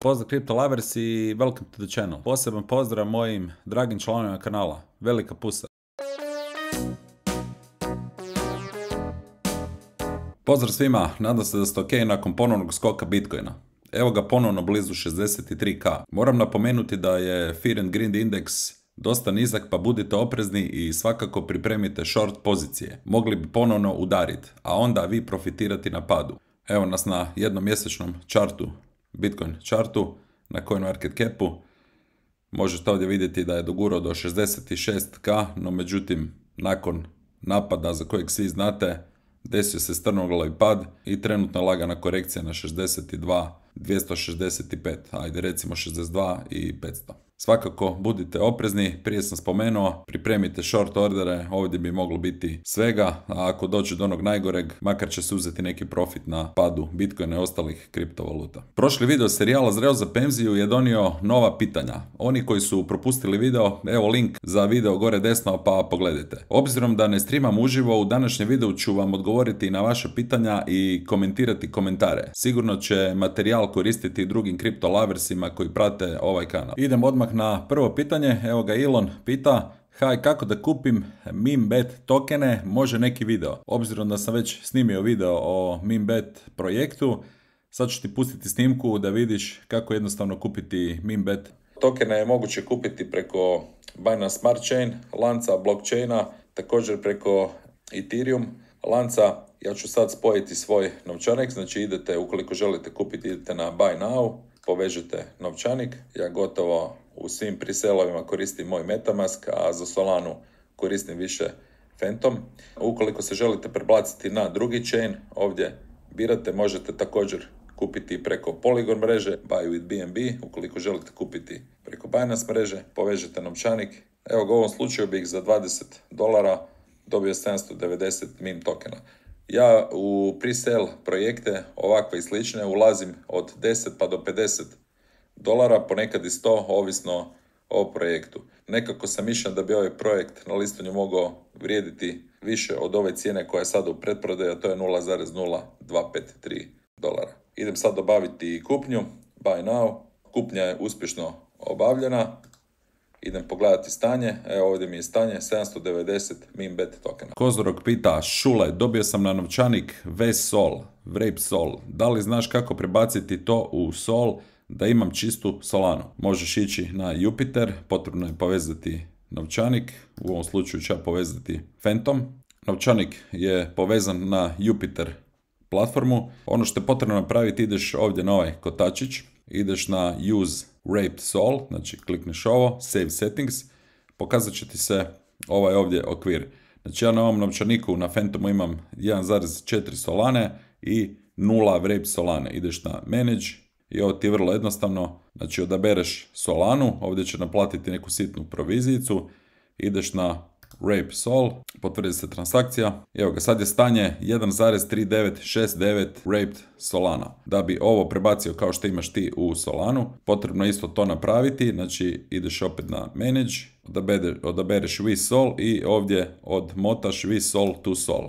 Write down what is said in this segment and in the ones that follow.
Pozdrav lovers i welcome to the channel. Poseban pozdrav mojim dragim članovima kanala. Velika pusa. Pozdrav svima, nadam se da ste ok nakon ponovnog skoka Bitcoina. Evo ga ponovno blizu 63k. Moram napomenuti da je Fear and Grind Index dosta nizak pa budite oprezni i svakako pripremite short pozicije. Mogli bi ponovno udariti, a onda vi profitirati na padu. Evo nas na jednom mjesečnom čartu Bitcoin chartu, na CoinMarketCapu. Možete ovdje vidjeti da je dogurao do 66k, no međutim, nakon napada za kojeg svi znate, desio se strnoglavi pad i trenutno lagana korekcija na 62, 265, ajde recimo 62 i 500. Svakako budite oprezni, prije sam spomenuo, pripremite short ordere, ovdje bi moglo biti svega, a ako dođe do onog najgoreg, makar će se uzeti neki profit na padu Bitcoina i ostalih kriptovaluta. Prošli video serijala Zreo za penziju je donio nova pitanja. Oni koji su propustili video, evo link za video gore desno pa pogledajte. Obzirom da ne streamam uživo, u današnjem videu ću vam odgovoriti na vaše pitanja i komentirati komentare. Sigurno će materijal koristiti drugim kriptolaversima koji prate ovaj kanal. Idem odmah na prvo pitanje. Evo ga Elon pita, Haj, kako da kupim MimBet tokene, može neki video. Obzirom da sam već snimio video o MimBet projektu, sad ću ti pustiti snimku da vidiš kako jednostavno kupiti MimBet. Tokene je moguće kupiti preko Binance Smart Chain, lanca blockchaina, također preko Ethereum lanca. Ja ću sad spojiti svoj novčanik, znači idete, ukoliko želite kupiti, idete na Buy Now, povežete novčanik. Ja gotovo u svim preselovima koristim moj Metamask, a za Solanu koristim više Phantom. Ukoliko se želite prebaciti na drugi chain, ovdje birate, možete također kupiti preko Polygon mreže, Buy with BNB, ukoliko želite kupiti preko Binance mreže, povežete novčanik. Evo ga u ovom slučaju bih za 20 dolara dobio 790 min tokena. Ja u pre-sale projekte ovakve i slične ulazim od 10 pa do 50 dolara, ponekad i 100, ovisno o projektu. Nekako sam mišljen da bi ovaj projekt na listanju mogao vrijediti više od ove cijene koja je sada u pretprodaju, a to je 0,0253 dolara. Idem sad obaviti kupnju, buy now, kupnja je uspješno obavljena, idem pogledati stanje, evo ovdje mi je stanje 790 bet tokena. Kozorog pita, Šule, dobio sam na novčanik VESOL, Vrape Sol, da li znaš kako prebaciti to u Sol, da imam čistu Solanu. Možeš ići na Jupiter, potrebno je povezati novčanik, u ovom slučaju ću ja povezati Phantom. Novčanik je povezan na Jupiter platformu. Ono što je potrebno napraviti, ideš ovdje na ovaj kotačić, ideš na Use Raped Sol, znači klikneš ovo, Save Settings, pokazat će ti se ovaj ovdje okvir. Znači ja na ovom novčaniku na Phantomu imam 1.4 solane i 0 Rape solane. Ideš na Manage, i ovo ti je vrlo jednostavno, znači odabereš Solanu, ovdje će naplatiti neku sitnu provizijicu, ideš na Rape Sol, potvrdi se transakcija. Evo ga, sad je stanje 1.3969 Raped Solana. Da bi ovo prebacio kao što imaš ti u Solanu, potrebno je isto to napraviti, znači ideš opet na Manage, odabereš We Sol i ovdje odmotaš We Sol to Sol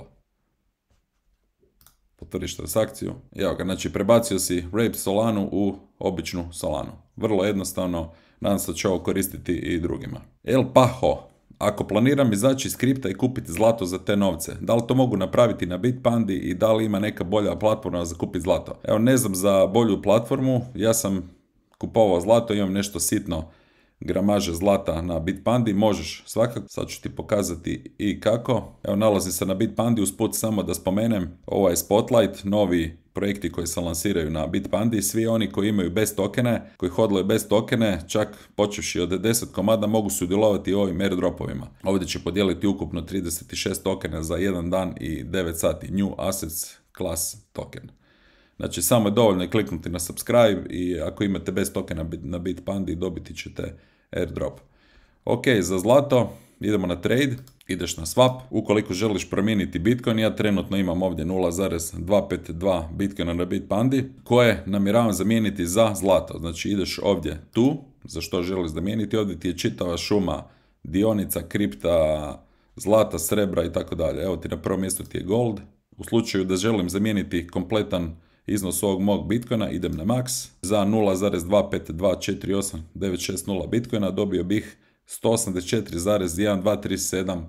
potvrdiš transakciju evo ga, znači prebacio si Rape Solanu u običnu Solanu. Vrlo jednostavno, nadam se da će ovo koristiti i drugima. El Paho, ako planiram izaći iz kripta i kupiti zlato za te novce, da li to mogu napraviti na Bitpandi i da li ima neka bolja platforma za kupiti zlato? Evo ne znam za bolju platformu, ja sam kupovao zlato, imam nešto sitno gramaže zlata na Bitpandi, možeš svakako, sad ću ti pokazati i kako. Evo nalazi se na Bitpandi, usput samo da spomenem, ovaj Spotlight, novi projekti koji se lansiraju na Bitpandi, svi oni koji imaju bez tokene, koji hodlaju bez tokene, čak počevši od 10 komada mogu sudjelovati u ovim airdropovima. Ovdje će podijeliti ukupno 36 tokena za jedan dan i 9 sati. New Assets Class token. Znači, samo je dovoljno kliknuti na subscribe i ako imate bez tokena na Bitpandi dobiti ćete airdrop. Ok, za zlato idemo na trade, ideš na swap. Ukoliko želiš promijeniti Bitcoin, ja trenutno imam ovdje 0.252 Bitcoina na Bitpandi koje namjeravam zamijeniti za zlato. Znači, ideš ovdje tu, za što želiš zamijeniti, ovdje ti je čitava šuma dionica, kripta, zlata, srebra i tako dalje. Evo ti na prvom mjestu ti je gold. U slučaju da želim zamijeniti kompletan iznos ovog mog bitcoina, idem na max, za 0,25248960 bitcoina dobio bih 184,1237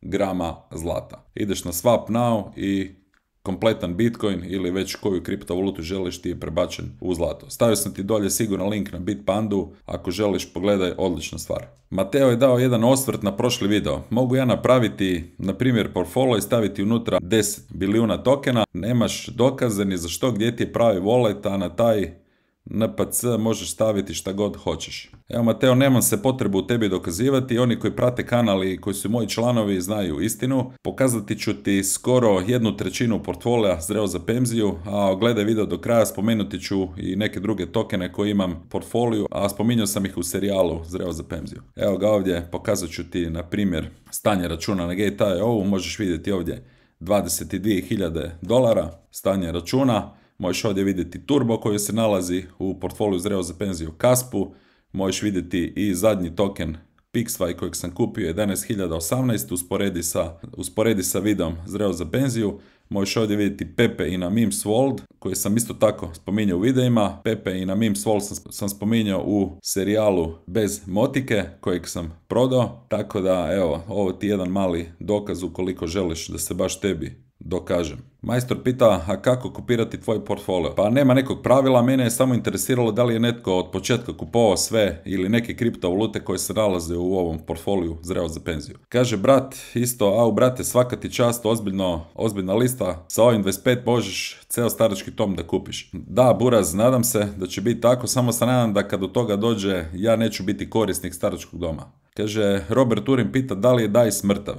grama zlata. Ideš na swap now i kompletan Bitcoin ili već koju kriptovalutu želiš ti je prebačen u zlato. Stavio sam ti dolje sigurno link na Bitpandu, ako želiš pogledaj, odlična stvar. Mateo je dao jedan osvrt na prošli video. Mogu ja napraviti, na primjer, portfolio i staviti unutra 10 bilijuna tokena, nemaš dokaze ni za što gdje ti je pravi wallet, a na taj na PC možeš staviti šta god hoćeš. Evo Mateo, nemam se potrebu u tebi dokazivati, oni koji prate kanal i koji su moji članovi znaju istinu. Pokazati ću ti skoro jednu trećinu portfolija zreo za Pemziju, a gledaj video do kraja spomenuti ću i neke druge tokene koje imam portfoliju, a spominjao sam ih u serijalu zreo za Pemziju. Evo ga ovdje, pokazat ću ti na primjer stanje računa na Gate.io, možeš vidjeti ovdje 22.000 dolara, stanje računa, Možeš ovdje vidjeti Turbo koji se nalazi u portfoliju zreo za penziju Kaspu. Možeš vidjeti i zadnji token Pixfy kojeg sam kupio 11.018 usporedi sa, usporedi sa videom zreo za penziju. Možeš ovdje vidjeti Pepe i na Mims World koji sam isto tako spominjao u videima. Pepe i na Mims World sam, sam spominjao u serijalu bez motike kojeg sam prodao. Tako da evo, ovo ti jedan mali dokaz ukoliko želiš da se baš tebi dokažem. Majstor pita, a kako kopirati tvoj portfolio? Pa nema nekog pravila, mene je samo interesiralo da li je netko od početka kupovao sve ili neke kriptovalute koje se nalaze u ovom portfoliju zreo za penziju. Kaže brat, isto, au brate, svaka ti čast, ozbiljno, ozbiljna lista, sa ovim 25 možeš ceo starački tom da kupiš. Da, Buraz, nadam se da će biti tako, samo se nadam da kad do toga dođe ja neću biti korisnik staračkog doma. Kaže, Robert Turin pita da li je daj smrtav?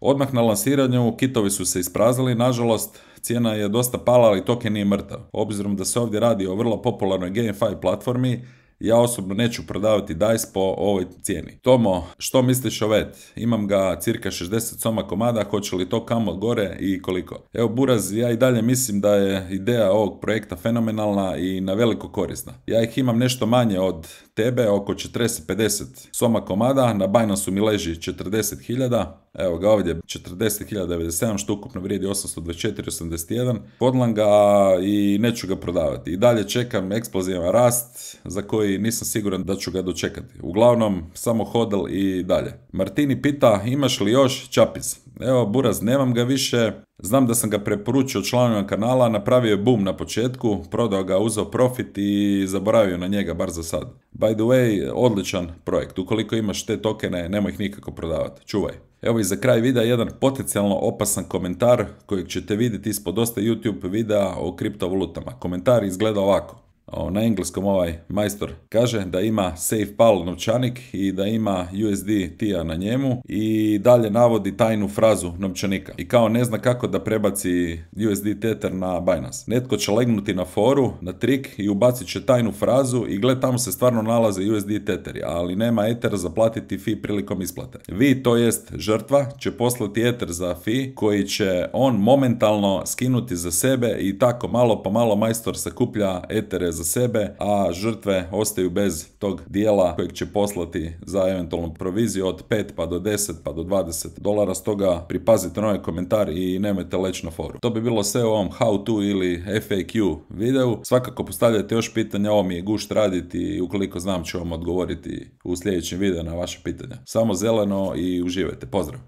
Odmah na lansiranju kitovi su se ispraznili, nažalost cijena je dosta pala, ali token nije mrtav. Obzirom da se ovdje radi o vrlo popularnoj GameFi platformi, ja osobno neću prodavati DICE po ovoj cijeni. Tomo, što misliš o VET? Imam ga cirka 60 soma komada, hoće li to kamo gore i koliko? Evo Buraz, ja i dalje mislim da je ideja ovog projekta fenomenalna i na veliko korisna. Ja ih imam nešto manje od tebe oko 40-50 soma komada, na Binance mi leži 40.000, evo ga ovdje 40.097 što ukupno vrijedi 824.81, podlan ga i neću ga prodavati. I dalje čekam eksplozivan rast za koji nisam siguran da ću ga dočekati. Uglavnom samo hodal i dalje. Martini pita imaš li još čapis? Evo Buraz nemam ga više, Znam da sam ga preporučio članovima kanala, napravio je boom na početku, prodao ga, uzeo profit i zaboravio na njega, bar za sad. By the way, odličan projekt. Ukoliko imaš te tokene, nemoj ih nikako prodavati. Čuvaj. Evo i za kraj videa jedan potencijalno opasan komentar kojeg ćete vidjeti ispod dosta YouTube videa o kriptovalutama. Komentar izgleda ovako na engleskom ovaj majstor kaže da ima safe pal novčanik i da ima USD tija na njemu i dalje navodi tajnu frazu novčanika i kao ne zna kako da prebaci USD tether na Binance. Netko će legnuti na foru, na trik i ubacit će tajnu frazu i gle tamo se stvarno nalaze USD teteri, ali nema Ether za platiti fee prilikom isplate. Vi, to jest žrtva, će poslati Ether za fi koji će on momentalno skinuti za sebe i tako malo po malo majstor sakuplja Ethere za sebe, a žrtve ostaju bez tog dijela kojeg će poslati za eventualnu proviziju od 5 pa do 10 pa do 20 dolara, stoga pripazite na ovaj komentar i nemojte leći na foru. To bi bilo sve u ovom how to ili FAQ videu. Svakako postavljajte još pitanja, ovo mi je gušt raditi i ukoliko znam ću vam odgovoriti u sljedećem videu na vaše pitanja. Samo zeleno i uživajte. Pozdrav!